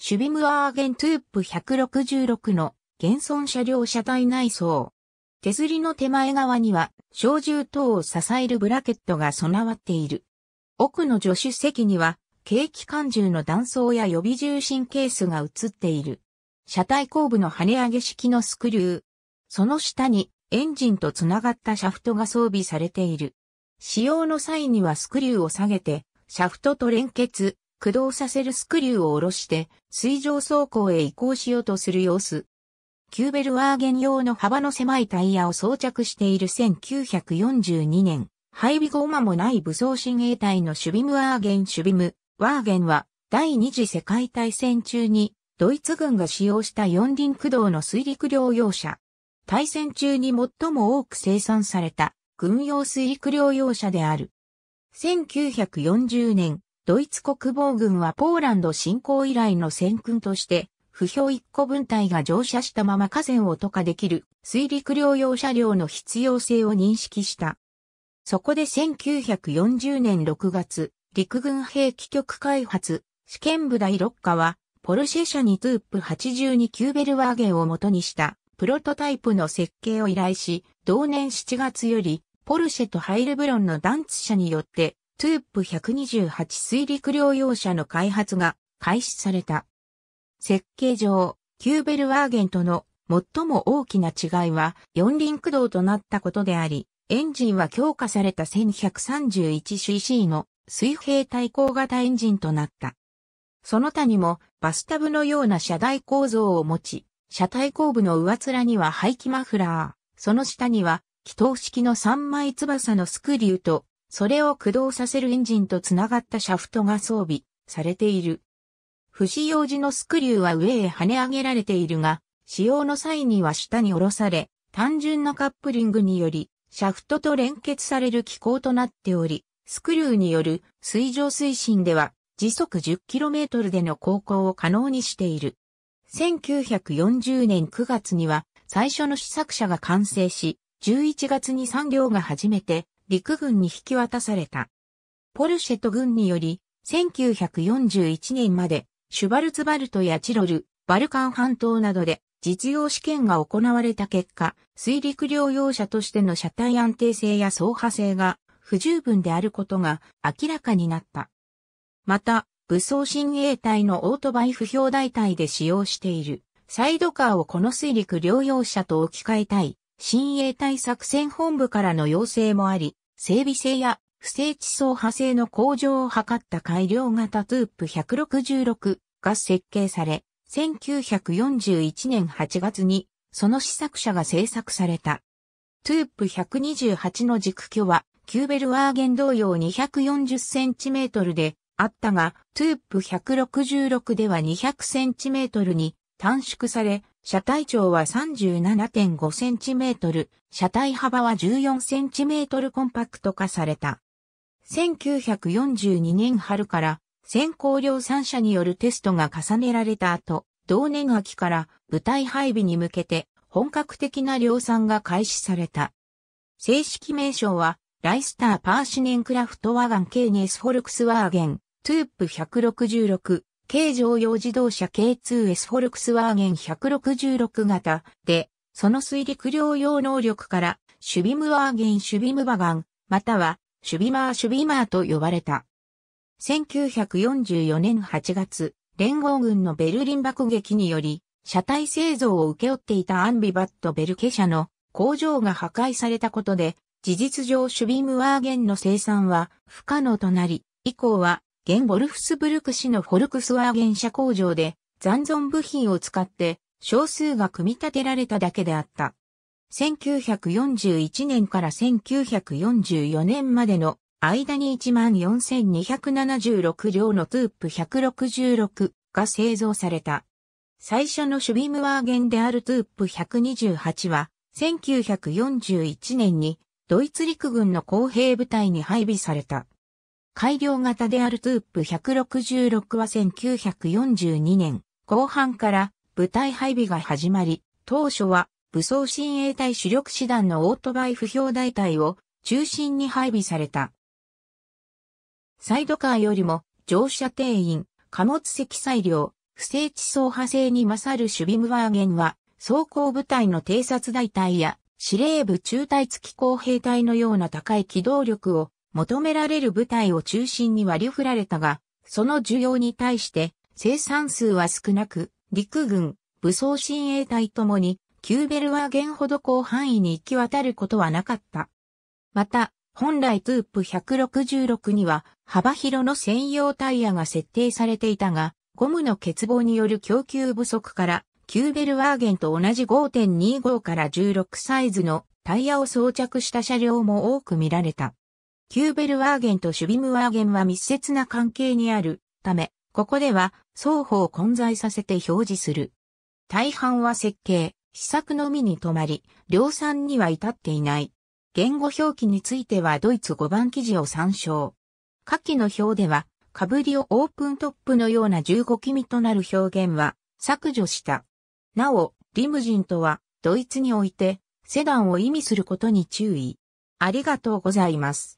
シュビムアーゲントゥープ166の現存車両車体内装。手すりの手前側には小銃等を支えるブラケットが備わっている。奥の助手席には軽機関銃の弾倉や予備重心ケースが映っている。車体後部の跳ね上げ式のスクリュー。その下にエンジンとつながったシャフトが装備されている。使用の際にはスクリューを下げて、シャフトと連結、駆動させるスクリューを下ろして、水上走行へ移行しようとする様子。キューベルワーゲン用の幅の狭いタイヤを装着している1942年、配備後間もない武装新衛隊のシュビムワーゲンシュビム、ワーゲンは第二次世界大戦中にドイツ軍が使用した四輪駆動の水陸両用車。大戦中に最も多く生産された軍用水陸両用車である。1940年、ドイツ国防軍はポーランド侵攻以来の戦訓として、不評1個分隊が乗車したまま河川を渡過できる水陸両用車両の必要性を認識した。そこで1940年6月、陸軍兵器局開発、試験部第6課は、ポルシェ社にトゥープ82キューベルワーゲンを元にしたプロトタイプの設計を依頼し、同年7月より、ポルシェとハイルブロンのダンツ社によってトゥープ128水陸両用車の開発が開始された。設計上、キューベルワーゲンとの最も大きな違いは四輪駆動となったことであり、エンジンは強化された 1131cc の水平対向型エンジンとなった。その他にもバスタブのような車台構造を持ち、車体後部の上面には排気マフラー、その下には気筒式の三枚翼のスクリューとそれを駆動させるエンジンとつながったシャフトが装備されている。不使用時のスクリューは上へ跳ね上げられているが、使用の際には下に下ろされ、単純なカップリングにより、シャフトと連結される機構となっており、スクリューによる水上推進では時速 10km での航行を可能にしている。1940年9月には最初の試作車が完成し、11月に産業が初めて陸軍に引き渡された。ポルシェと軍により、1941年まで、シュバルツバルトやチロル、バルカン半島などで実用試験が行われた結果、水陸両用車としての車体安定性や走破性が不十分であることが明らかになった。また、武装親衛隊のオートバイ不評大隊で使用しているサイドカーをこの水陸両用車と置き換えたい新衛隊作戦本部からの要請もあり、整備性や不正地層派性の向上を図った改良型トゥープ166が設計され、1941年8月にその試作車が製作された。トゥープ128の軸距はキューベルワーゲン同様 240cm であったが、トゥープ166では 200cm に短縮され、車体長は 37.5cm、車体幅は 14cm コンパクト化された。1942年春から先行量産車によるテストが重ねられた後、同年秋から部隊配備に向けて本格的な量産が開始された。正式名称は、ライスター・パーシネンクラフトワガン・ケーネス・フォルクスワーゲン、トゥープ166、軽乗用自動車 K2S フォルクスワーゲン166型で、その水陸両用能力から、シュビムワーゲンシュビムバガン、または、シュビマーシュビマーと呼ばれた。1944年8月、連合軍のベルリン爆撃により、車体製造を請け負っていたアンビバットベルケ社の工場が破壊されたことで、事実上シュビムワーゲンの生産は不可能となり、以降は現ボルフスブルク市のフォルクスワーゲン車工場で残存部品を使って少数が組み立てられただけであった。1941年から1944年までの間に14,276両のトゥープ166が製造された。最初のシュビムワーゲンであるトゥープ128は、1941年にドイツ陸軍の工兵部隊に配備された。改良型であるトゥープ166は1942年後半から部隊配備が始まり、当初は武装親衛隊主力師団のオートバイ不評大隊を中心に配備された。サイドカーよりも乗車定員、貨物積載量、不正地層派性に勝る守備ムワーゲンは装甲部隊の偵察大隊や司令部中隊付き工兵隊のような高い機動力を求められる部隊を中心に割り振られたが、その需要に対して生産数は少なく、陸軍、武装親衛隊ともに、キューベルワーゲンほど広範囲に行き渡ることはなかった。また、本来トゥープ166には幅広の専用タイヤが設定されていたが、ゴムの欠乏による供給不足から、キューベルワーゲンと同じ5.25から16サイズのタイヤを装着した車両も多く見られた。キューベルワーゲンとシュビムワーゲンは密接な関係にあるため、ここでは双方混在させて表示する。大半は設計、試作のみに止まり、量産には至っていない。言語表記についてはドイツ5番記事を参照。下記の表では、かぶりをオープントップのような15気味となる表現は削除した。なお、リムジンとは、ドイツにおいて、セダンを意味することに注意。ありがとうございます。